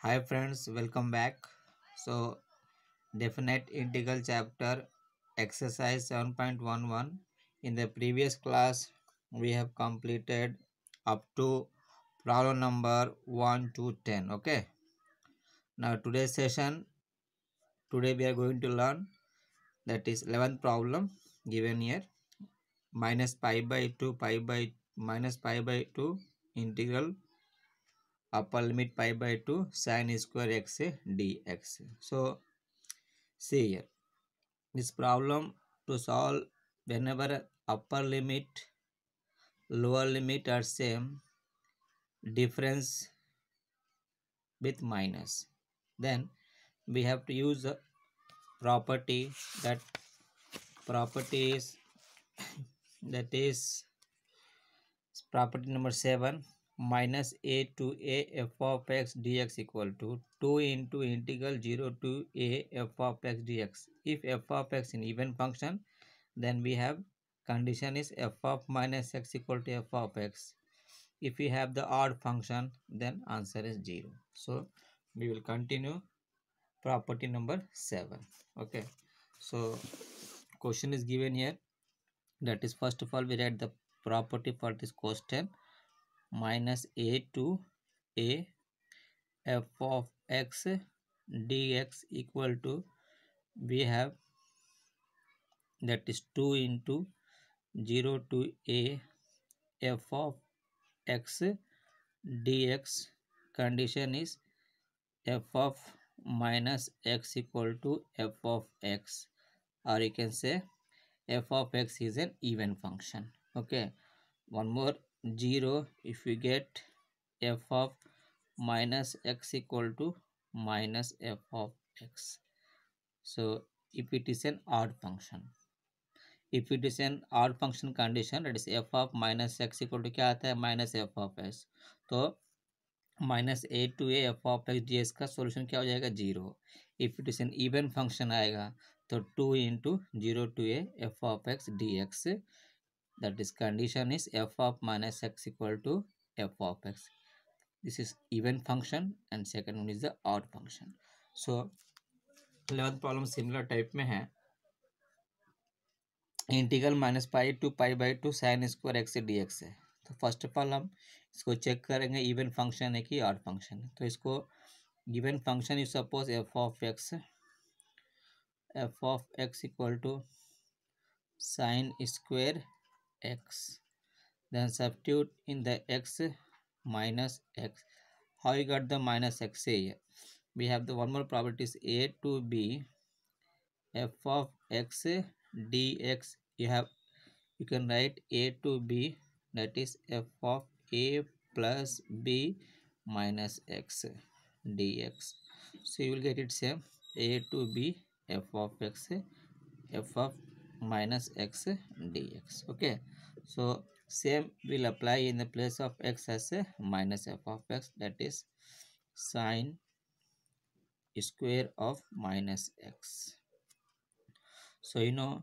hi friends welcome back so definite integral chapter exercise 7.11 in the previous class we have completed up to problem number 1 to 10 okay now today's session today we are going to learn that is 11th problem given here minus pi by 2 pi by minus pi by 2 integral upper limit pi by 2 sine square x dx. So, see here this problem to solve whenever upper limit, lower limit are same difference with minus then we have to use a property that property is that is property number 7 minus a to a f of x dx equal to 2 into integral 0 to a f of x dx. If f of x in even function, then we have condition is f of minus x equal to f of x. If we have the odd function, then answer is 0. So, we will continue property number 7. Okay. So, question is given here. That is first of all, we read the property for this question minus a to a f of x dx equal to we have that is 2 into 0 to a f of x dx condition is f of minus x equal to f of x or you can say f of x is an even function okay one more 0 if we get f of minus x equal to minus f of x so if it is an odd function if it is an odd function condition that is f of minus x equal to क्या आता है minus f of x तो minus a to a f of x d s का solution क्या हो जाएगा zero if it is an even function आएगा तो two into zero to a f of x d x that is condition is f of minus x equal to f of x this is even function and second one is the odd function so 11th problem similar type mein hai integral minus pi to pi by two sine square x d x है तो first of all हम इसको check करेंगे even function है कि odd function है तो इसको even function you suppose f of x f of x equal to sine square x then substitute in the x minus x how you got the minus x here we have the one more properties a to b f of x dx you have you can write a to b that is f of a plus b minus x dx so you will get it same a to b f of x f of minus x dx okay so same will apply in the place of x as a minus f of x that is sine square of minus x so you know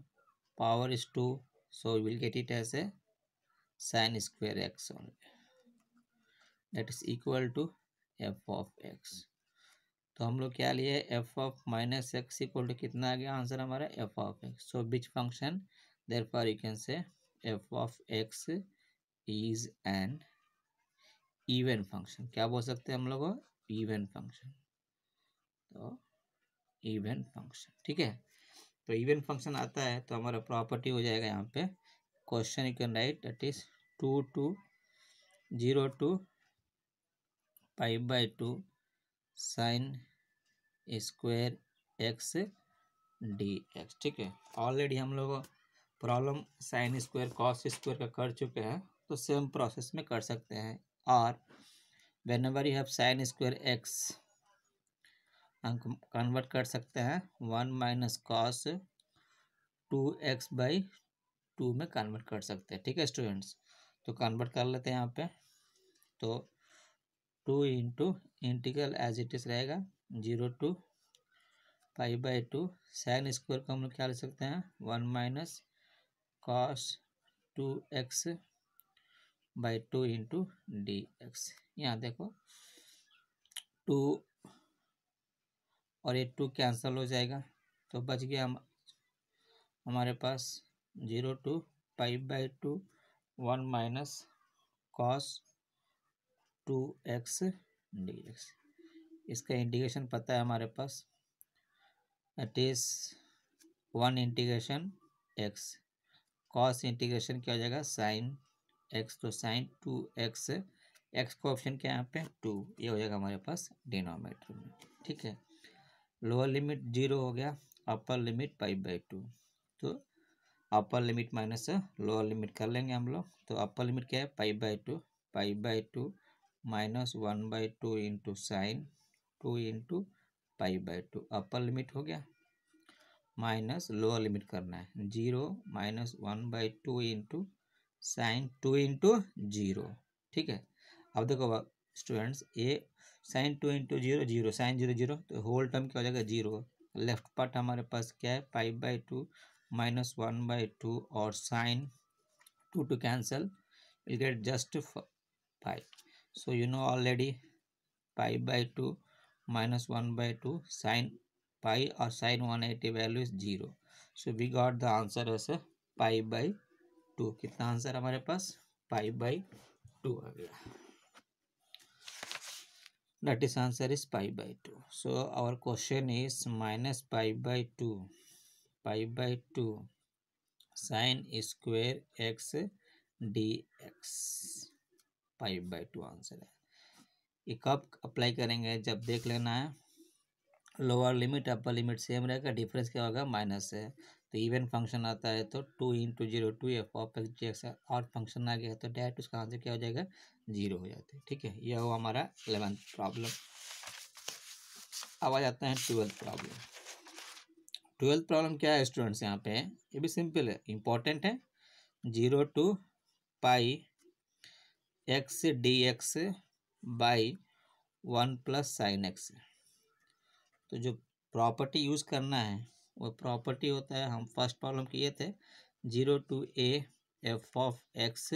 power is 2 so we'll get it as a sine square x only that is equal to f of x तो हम लोग क्या लिए f of minus x equal to कितना आ गया answer हमारा f of x so which function there for you can say f of x is an even function क्या बोल सकते हैं हम लोग इवन फंक्शन तो इवन फंक्शन ठीक है तो इवन फंक्शन आता है तो हमारा प्रॉपर्टी हो जाएगा यहाँ पे question you can write that is two two zero to five by two sine square x d x ठीक है ऑलरेडी हम लोग problem sine square cos square का कर चुके हैं तो सेम प्रोसेस में कर सकते हैं और whenever you have sine square x हम कन्वर्ट कर सकते हैं one minus cos two x by two में कन्वर्ट कर सकते हैं ठीक है स्टूडेंट्स तो कन्वर्ट कर लेते हैं यहाँ पे तो two into integral as it is रहेगा zero to five by two sine square को हम लोग क्या ले सकते हैं one minus cos two x by two into d x यहाँ देखो टू और ये टू कैंसल हो जाएगा तो बच गया हम हमारे पास zero to five by two one minus cos two x dx इसका इंटीग्रेशन पता है हमारे पास it is one integration x cos integration क्या हो जाएगा साइन एक्स तो साइन टू एक्स एक्स का ऑप्शन क्या है यहाँ पे टू ये हो जाएगा हमारे पास डिनोमीटर में ठीक है लोअर लिमिट जीरो हो गया upper limit five by two तो upper limit minus lower limit कर लेंगे हम लोग तो अपर लिमिट क्या है five by two five by two minus one by two into sine two into pi by two upper limit हो गया माइनस लोअर लिमिट करना है zero minus one by two into sine two into zero ठीक है अब देखो students a sine two into zero zero sine zero zero तो whole term क्या हो जाएगा जीरो लेफ्ट पार्ट हमारे पास क्या है pi by two minus one by two और sine two two cancel will get just five so you know already pi by 2 minus 1 by 2 sine pi or sine 180 value is 0 so we got the answer as a pi by 2 kitna answer hamare paas pi by 2 आ that is answer is pi by 2 so our question is minus pi by 2 pi by 2 sine square x dx five by two answer है ये कब apply करेंगे जब देख लेना है lower limit upper limit same रहेगा डिफरेंस क्या होगा माइनस है तो इवन फंक्शन आता है तो two into zero to f of x g x और फंक्शन आ गया तो डायरेक्ट उसका आंसर क्या हो जाएगा जीरो हो जाता है ठीक है यह हुआ हमारा एलेवेंथ प्रॉब्लम अब आ जाता है ट्वेल्थ प्रॉब्लम ट्वेल्थ प्रॉब्लम क्या है स्टूडेंट्स यहाँ पे ये भी सिंपल है इम्पॉर्टेंट है zero to pi x d x by one plus sine x तो जो प्रॉपर्टी यूज़ करना है वो प्रॉपर्टी होता है हम फर्स्ट प्रॉब्लम किए थे zero to a f of x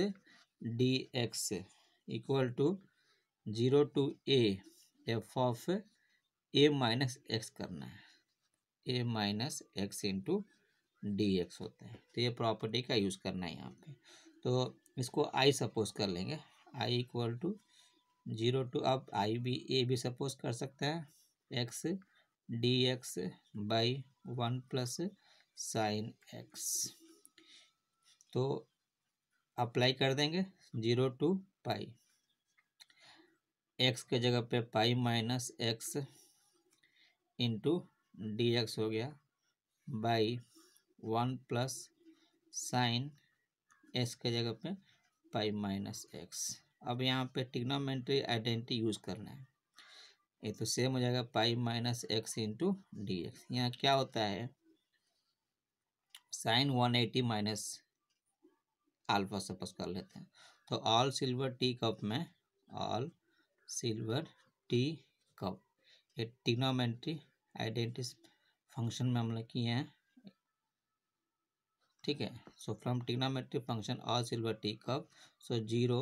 d x equal to zero to a f of a minus x करना है a minus x into d x होता है तो ये प्रॉपर्टी का यूज़ करना है यहाँ पे तो इसको आई सपोज कर लेंगे I equal to zero to अब आई भी ए भी सपोज कर सकते हैं x d x by one plus sine x तो अप्लाई कर देंगे जीरो टू पाई एक्स के जगह पे pi minus x into d x हो गया by one plus sine x के जगह पे पाई माइनस एक्स अब यहाँ पे टिग्नोमेंट्री आइडेंटिटी यूज़ करना है ये तो सेम हो जाएगा pi minus x into d x यहाँ क्या होता है sine one eighty minus alpha suppose कर लेते हैं तो ऑल सिल्वर टी कप में ऑल सिल्वर टी कप ये टिग्नोमेंट्री आइडेंटिस फंक्शन में हम लोग किए हैं ठीक है so from trigonometric function all silver tea cup so zero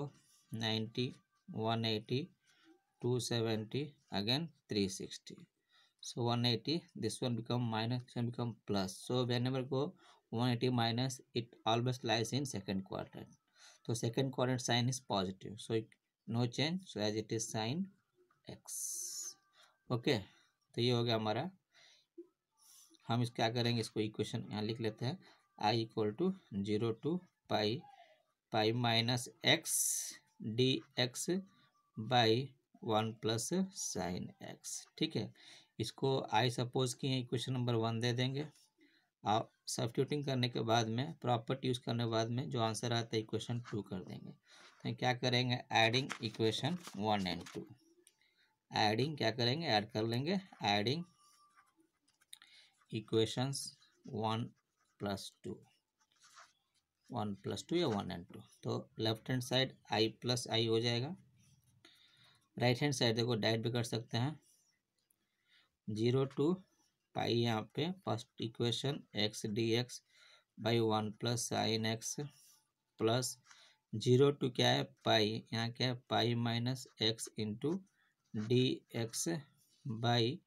ninety one eighty two seventy again three sixty so one eighty this one become minus this one become plus so whenever go one eighty minus it almost lies in second quarter तो second quarter sine is positive so no change so as it is sine x okay तो ये हो गया हमारा हम इस क्या करेंगे इसको इक्वेशन यहाँ लिख लेते हैं I equal to zero to pi pi minus x d x by one plus sine x ठीक है इसको आई सपोज किए इक्वेशन नंबर वन दे देंगे आप सब्सटीट्यूटिंग करने के बाद में प्रॉपर्ट यूज़ करने के बाद में जो आंसर आता है इक्वेशन टू कर देंगे तो क्या करेंगे adding equation one and two adding क्या करेंगे ऐड कर लेंगे adding equations one plus two one plus two या वन एंड टू तो left hand side I plus I हो जाएगा राइट हैंड साइड देखो डाइट भी कर सकते हैं जीरो टू पाई यहाँ पे first equation x d x by one plus sine x plus zero to क्या है पाई यहाँ क्या है पाई minus x into d x by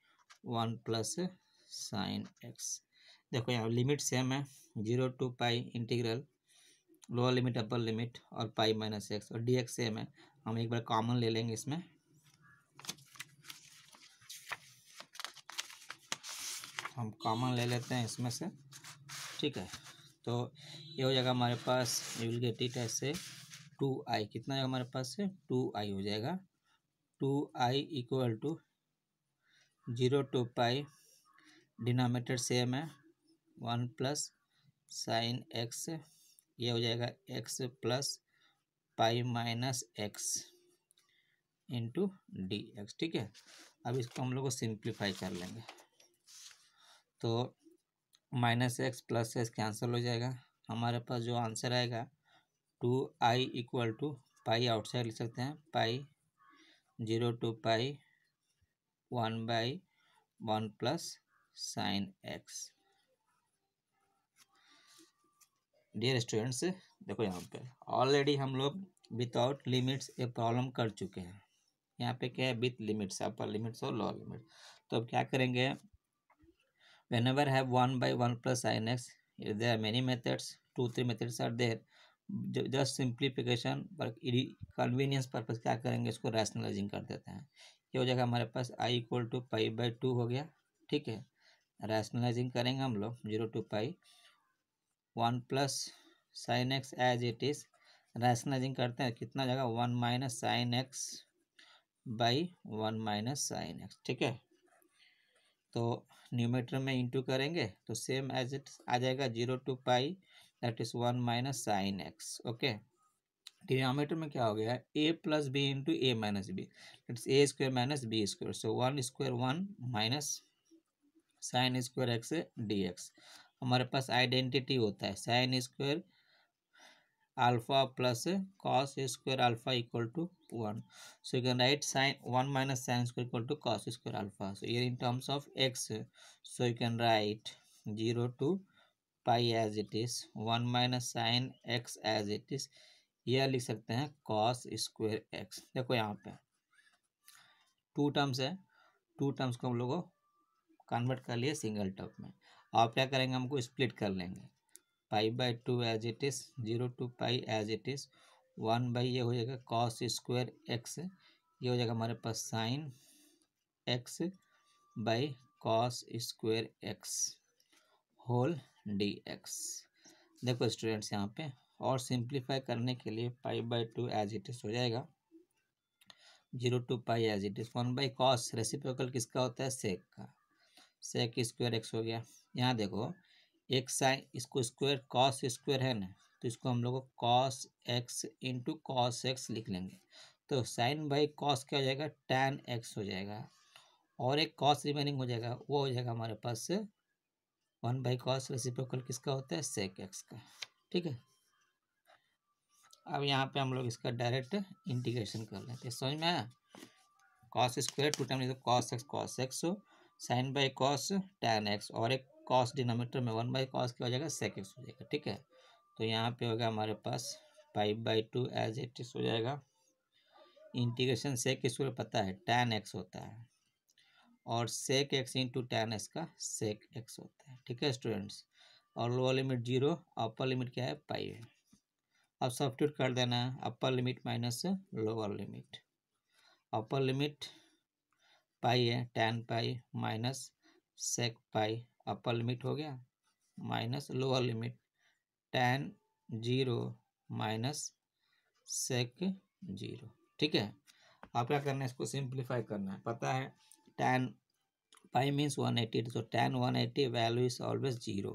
one plus sine x देखो यहाँ लिमिट सेम है zero to pi integral lower limit upper limit और pi minus x और डी एक्स सेम है हम एक बार कॉमन ले लेंगे इसमें हम कॉमन ले लेते हैं इसमें से ठीक है तो ये हो जाएगा हमारे पास यू विल गेट इट ऐसे टू आई कितना है हमारे पास से टू आई हो जाएगा two I equal to zero to pi denominator same है वन प्लस साइन एक्स ये हो जाएगा x plus pi minus x into d x ठीक है अब इसको हम लोग सिंप्लीफाई कर लेंगे तो minus x plus x cancel हो जाएगा हमारे पास जो आंसर आएगा two I equal to pi outside लिख सकते हैं pi zero to pi one by one plus sine x dear students देखो यहाँ पे ऑलरेडी हम लोग विदाउट लिमिट्स ये प्रॉब्लम कर चुके हैं यहाँ पे क्या है विथ लिमिट्स अपर लिमिट्स और लोअर लिमिट्स तो अब क्या करेंगे whenever have one by one plus sine x there are many methods two three methods are there just simplification पर कन्वीनियंस पर्पज क्या करेंगे इसको रैशनलाइजिंग कर देते हैं ये हो जाएगा हमारे पास I equal to pi by two हो गया ठीक है रैशनलाइजिंग करेंगे हम लोग zero to pi one plus sine x as it is rationalising करते हैं कितना जाएगा one minus sine x by one minus sine x ठीक है तो न्यूमेटर में इंटू करेंगे तो सेम एज इट आ जाएगा zero to pi that is one minus sine x okay denominator में क्या हो गया a plus b into a minus b is a square minus b square so one square one minus sine square x d x हमारे पास identity होता है sine square alpha plus cos square alpha equal to one so you can write sine one minus sine square equal to cos square alpha so in terms of x so you can write zero to pi as it is one minus sine x as it is यह लिख सकते हैं cos square x देखो यहाँ पे two terms है two terms को हम लोगों कन्वर्ट कर लिए सिंगल टर्म में और क्या करेंगे हमको स्प्लिट कर लेंगे pi by two as it is zero to pi as it is one by ये हो जाएगा कॉस स्क्वायर एक्स ये हो जाएगा हमारे पास sine x by cos square x whole d x देखो स्टूडेंट्स यहाँ पे और सिंप्लीफाई करने के लिए pi by two as it is हो जाएगा zero to pi as it is one by cos reciprocal किसका होता है सेक का सेक स्क्वायर एक्स हो गया यहाँ देखो एक साइन इसको स्क्वायर कॉस स्क्वायर है ना तो इसको हम लोग cos x into cos x लिख लेंगे तो साइन बाई कॉस क्या हो जाएगा टेन एक्स हो जाएगा और एक कॉस रिमेनिंग हो जाएगा वो हो जाएगा हमारे पास वन बाई कॉस रेसिप्रोकल किसका होता है सेक एक्स का ठीक है अब यहाँ पे हम लोग इसका डायरेक्ट इंटीग्रेशन कर लेते हैं समझ में आया कॉस स्क्वायर टू टाइम तो कॉस एक्स कॉस एक्स हो sine by cos tan x और एक कॉस डिनोमीटर में वन बाई कॉस क्या हो जाएगा सेक एक्स हो जाएगा ठीक है तो यहाँ पे होगा हमारे पास five by two as at x हो जाएगा इंटीग्रेशन सेक स्क्वायर पता है टैन एक्स होता है और sec x into tan x का सेक एक्स होता है ठीक है स्टूडेंट्स और lower limit zero upper limit क्या है फाइव है अब सब्स्टिट्यूट कर देना है upper limit minus lower limit upper limit pi है tan pi minus sec pi upper limit हो गया minus lower limit tan zero minus sec zero ठीक है आप क्या करना है इसको सिंप्लीफाई करना है पता है tan pi means one eighty so tan one eighty value is always zero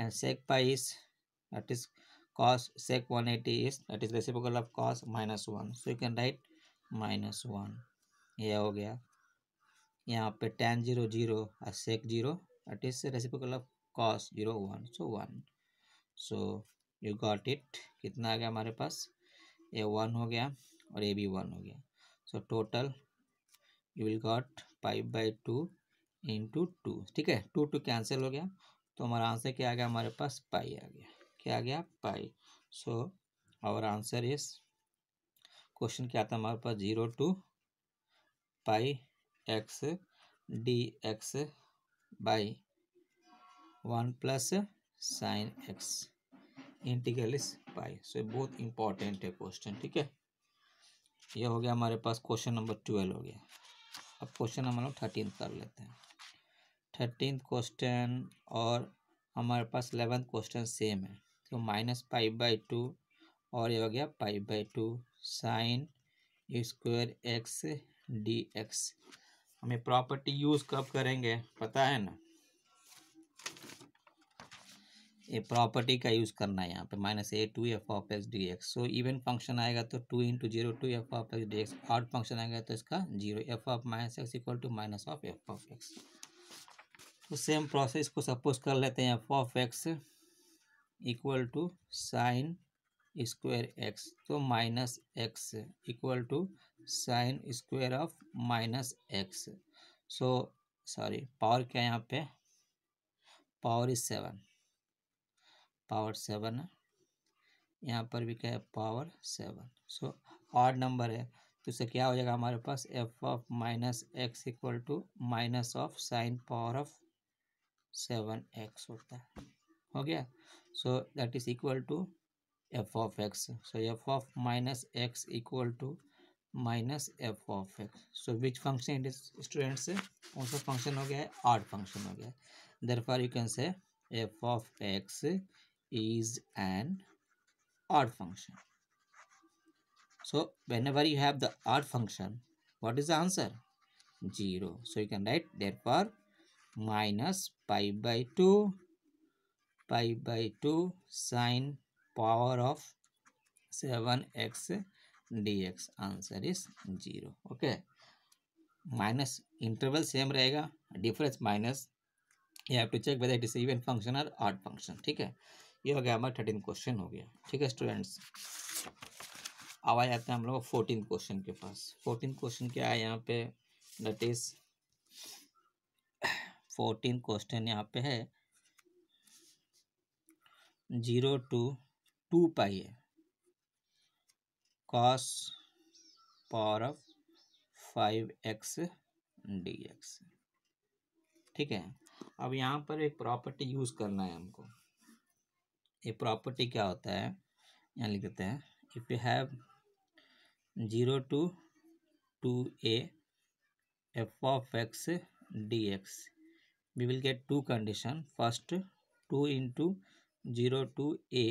and sec pi is is cos sec one eighty is that is reciprocal of cos minus one so you can write minus one ये हो गया यहाँ पे tan zero zero और zero that is reciprocal of cos zero one so one so you got it कितना आ गया हमारे पास ए वन हो गया और ए बी वन हो गया so total you will got five by two into two ठीक है टू टू कैंसिल हो गया तो हमारा आंसर क्या आ गया हमारे पास पाई आ गया क्या आ गया pi so our answer is question क्या था हमारे पास zero to pi x d x by one plus sine x integral इस पाई सो ये बहुत इंपॉर्टेंट है क्वेश्चन ठीक है ये हो गया हमारे पास क्वेश्चन नंबर ट्वेल्व हो गया अब क्वेश्चन हम लोग थर्टीन कर लेते हैं थर्टीन क्वेश्चन और हमारे पास इलेवेंथ क्वेश्चन सेम है तो माइनस फाइव बाई टू और ये हो गया five by two sine square x d x हमें प्रॉपर्टी यूज कब करेंगे पता है ना ये प्रॉपर्टी का यूज करना है यहाँ पे minus a to f of x d x so even function आएगा तो two into zero to f of x d x odd function आएगा तो इसका zero f of minus x equal to minus of f of x तो same process को suppose कर लेते हैं f of x equal to sine square x तो minus x equal to sine square of minus x so sorry power क्या है यहाँ पे power is seven power seven है यहाँ पर भी क्या है power seven so odd number है तो इससे क्या हो जाएगा हमारे पास f of minus x equal to minus of sine power of seven x होता है हो गया so that is equal to f of x so f of minus x equal to minus f of x so which function it is students कौन सा function हो गया है art function हो गया है therefore you can say f of x is an odd function so whenever you have the odd function what is the answer zero so you can write therefore minus pi by two pi by two sine power of seven x dx answer is zero okay minus interval same रहेगा difference minus ये have to check whether it is even function और odd function ठीक है ये हो गया हमारा thirteen question हो गया ठीक है स्टूडेंट्स अब आ जाते हैं हम लोग फोर्टीन क्वेश्चन के पास फोर्टीन क्वेश्चन क्या है यहाँ पे दट इज फोर्टीन क्वेश्चन यहाँ पे है जीरो टू टू पाई है cos power of five x d x ठीक है अब यहाँ पर एक प्रॉपर्टी यूज़ करना है हमको ये प्रॉपर्टी क्या होता है यहाँ लिखते हैं if you have zero to two a f of x d x we will get two condition first two into zero to a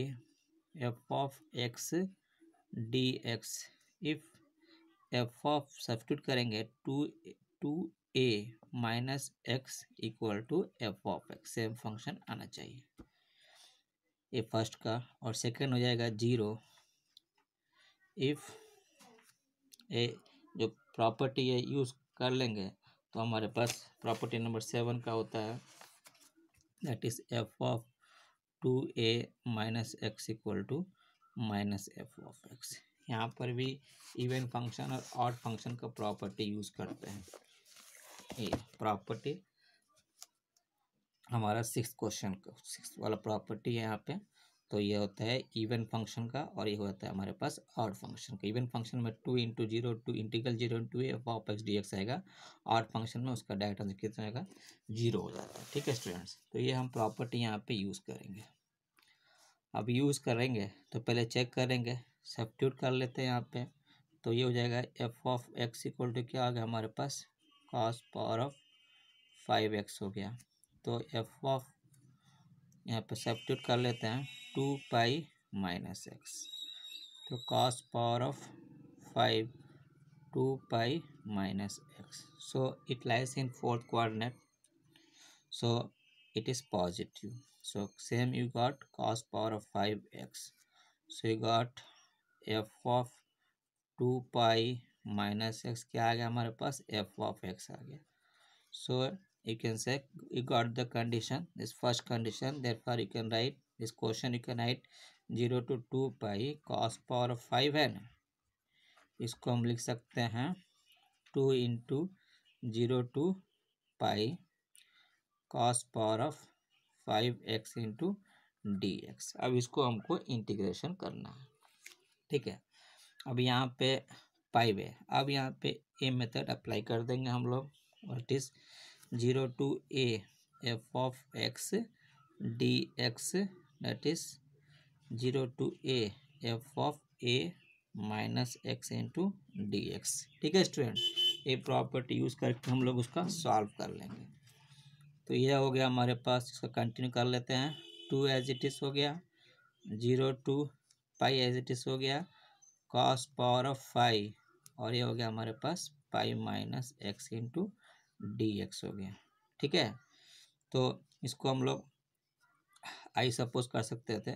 f of x d x if f of substitute करेंगे two two a minus x equal to f of x same function आना चाहिए ये first का और second हो जाएगा zero if ए जो property है यूज़ कर लेंगे तो हमारे पास प्रॉपर्टी नंबर सेवन का होता है that is f of two a minus x equal to minus f of x यहाँ पर भी इवेंट फंक्शन और ऑड फंक्शन का प्रॉपर्टी यूज करते हैं ये प्रॉपर्टी हमारा सिक्स क्वेश्चन का सिक्स वाला प्रॉपर्टी है यहाँ पे तो ये होता है इवन फंक्शन का और ये होता है हमारे पास ऑड फंक्शन का इवन फंक्शन में two into zero to integral zero into f of x d x आएगा ऑड फंक्शन में उसका डायरेक्ट आंसर कितना आएगा जीरो हो जाता है ठीक है स्टूडेंट्स तो ये हम प्रॉपर्टी यहाँ पे यूज़ करेंगे अब यूज़ करेंगे तो पहले चेक करेंगे सब्ट्यूट कर लेते हैं यहाँ पे तो ये हो जाएगा f of x equal to क्या आ गया हमारे पास cos power of five x हो गया तो एफ ऑफ यहाँ पे सब्ट्यूट कर लेते हैं टू पाई माइनस एक्स तो cos power of five two pi minus x so it lies in fourth coordinate so it is positive so same you got cos power of 5x so you got f of 2 pi minus x क्या आ गया हमारे पास f of x आ गया so you can say you got the condition this first condition therefore you can write this question you can write 0 to 2 pi cos power of 5 है इसको हम लिख सकते हैं 2 into zero to pi cos power of five x into d x अब इसको हमको integration करना है ठीक है अब यहाँ पे फाइव है अब यहाँ पे ए मेथड अप्लाई कर देंगे हम लोग what is zero to a f of x d x that is zero to a f of a minus x into d x ठीक है स्टूडेंट ये प्रॉपर्टी यूज़ करके हम लोग उसका सॉल्व कर लेंगे तो यह हो गया हमारे पास इसको कंटिन्यू कर लेते हैं टू एज इट इज़ हो गया zero to pi as it is हो गया कॉस पावर ऑफ फाइव और ये हो गया हमारे पास pi minus x into d x हो गया ठीक है तो इसको हम लोग आई सपोज कर सकते थे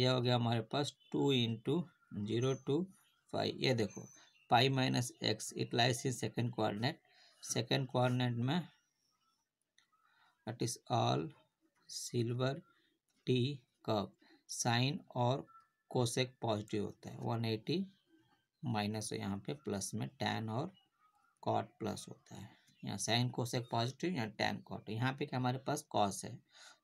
यह हो गया हमारे पास two into zero to five ये देखो pi minus x it lies in second coordinate second coordinate में that is all silver tea cup sine और कोसेक पॉजिटिव होता है वन एटी माइनस यहाँ पे प्लस में टेन और कॉट प्लस होता है यहाँ साइन कोसेक पॉजिटिव यहाँ टेन कॉट यहाँ पे क्या हमारे पास कॉस है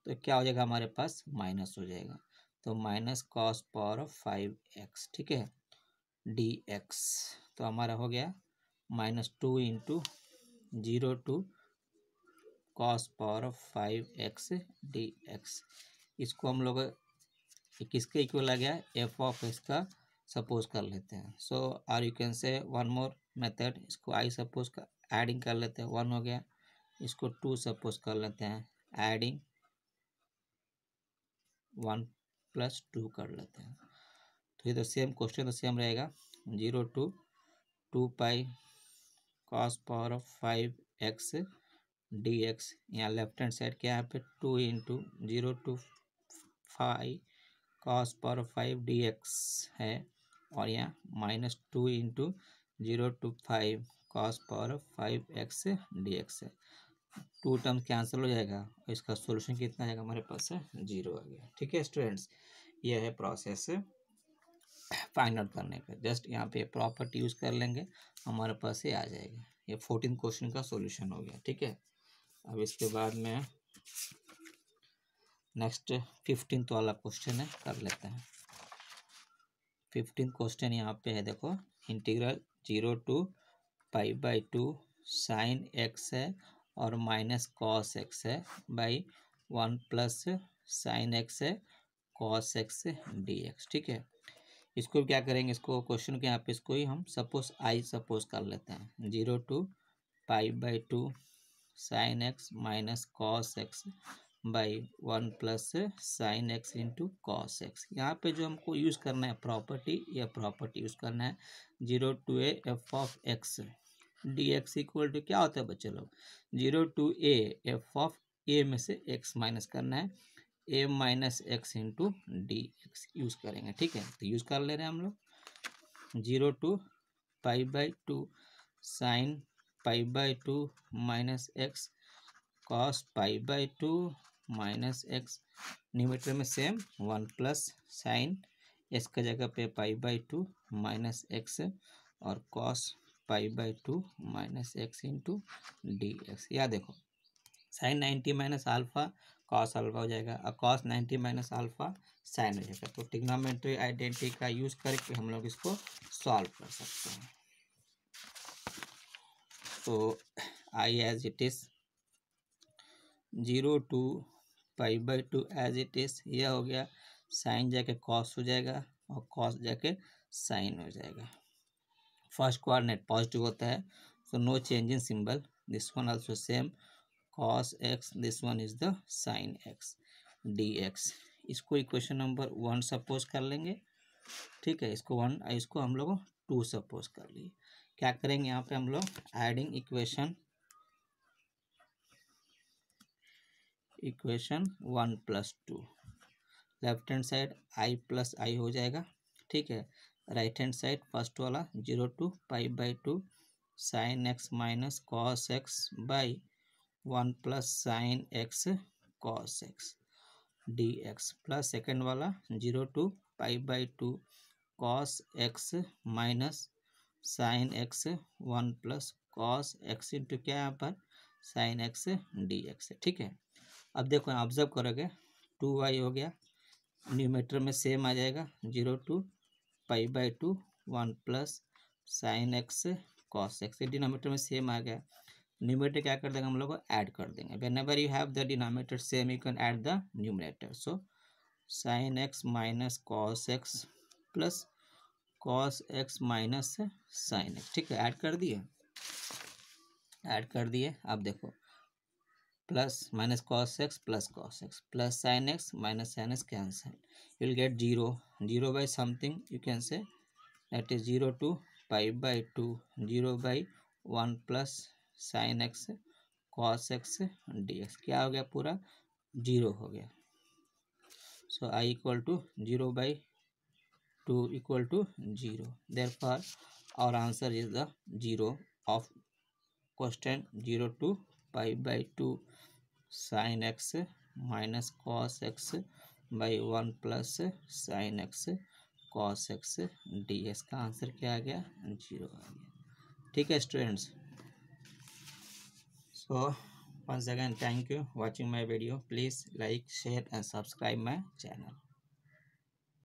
तो क्या हो जाएगा हमारे पास माइनस हो जाएगा तो minus cos power of five x ठीक है डी एक्स तो हमारा हो गया minus two into zero to cos power of five x d x इसको हम लोग किसके इक्वल आ गया एफ ऑफ एक्स का सपोज कर लेते हैं सो और you can say one more method इसको आई सपोज का एडिंग कर लेते हैं वन हो गया इसको टू सपोज कर लेते हैं एडिंग वन प्लस टू कर लेते हैं तो ये तो सेम क्वेश्चन तो सेम रहेगा zero to two pi cos power of five x d x यहाँ लेफ्ट हैंड साइड क्या है पे two into zero to five cos power five d x है और यहाँ minus two into zero to five cos power five x d x है two term cancel हो जाएगा इसका सोल्यूशन कितना आएगा हमारे पास है जीरो आ गया ठीक है स्टूडेंट्स यह है प्रोसेस फाइंड आउट करने का जस्ट यहाँ पे प्रॉपर्टी यूज़ कर लेंगे हमारे पास ये आ जाएगा ये फोर्टीन क्वेश्चन का सॉल्यूशन हो गया ठीक है अब इसके बाद में नेक्स्ट फिफ्टींथ वाला क्वेश्चन है कर लेते हैं फिफ्टीन क्वेश्चन यहाँ पे है देखो integral zero to pi by two sine x है और माइनस कॉस एक्स है by one plus sine x है कॉस एक्स डी एक्स ठीक है इसको क्या करेंगे इसको क्वेश्चन के यहाँ पे इसको ही हम सपोज आई सपोज कर लेते हैं zero to pi by two sine x minus cos x by one plus sine x into cos x यहाँ पे जो हमको यूज़ करना है प्रॉपर्टी या प्रॉपर्टी यूज़ करना है zero to a f of x d x equal to क्या होता है बच्चे लोग zero to a f of a में से एक्स माइनस करना है a minus x into d x use करेंगे ठीक है तो यूज़ कर ले रहे हैं हम लोग zero to five by two sine pi by two minus x cos pi by two minus x numerator में same one plus sine x का जगह पे pi by two minus x और cos pi by two minus x into d x या देखो sine ninety minus alpha cos alpha हो जाएगा और cos ninety minus alpha sine हो जाएगा तो टिग्नोमेट्री आइडेंटिटी का यूज़ करके हम लोग इसको सॉल्व कर सकते हैं तो i as it is zero to pi by two as it is यह हो गया साइन जाके कॉस हो जाएगा और कॉस जाके साइन हो जाएगा फर्स्ट कोऑर्डिनेट पॉजिटिव होता है no change in symbol this one also same cos x this one is the sine x d x इसको इक्वेशन नंबर वन सपोज कर लेंगे ठीक है इसको वन इसको हम लोग टू सपोज कर लिए क्या करेंगे यहाँ पे हम लोग adding equation equation one plus two left hand side I plus I हो जाएगा ठीक है राइट हैंड साइड फर्स्ट वाला zero to pi by two sine x minus cos x by one plus sine x cos x d x plus second वाला zero to pi by two cos x minus sine x one plus cos x into क्या है यहाँ पर sign x d x ठीक है अब देखो observe करोगे टू वाई हो गया न्यूमीटर में सेम आ जाएगा zero to pi by two one plus sine x cos x denominator में सेम आ गया न्यूमीटर क्या कर देंगे हम लोग ऐड कर देंगे whenever you have the denominator same you can add the numerator so sine x minus cos x plus cos x minus sine x ठीक है ऐड कर दिए ऐड कर दिए आप देखो plus minus cos x plus cos x plus sine x minus sine x cancel you will get zero zero by something you can say is zero to five by two zero by one plus sine x cos x d x क्या हो गया पूरा zero हो गया so I equal to zero by 2 equal to 0 therefore our answer is the 0 of question 0 to pi by 2 sin x minus cos x by 1 plus sin x cos x d x का answer क्या आ गया zero आ गया ठीक है students so once again thank you watching my video please like share and subscribe my channel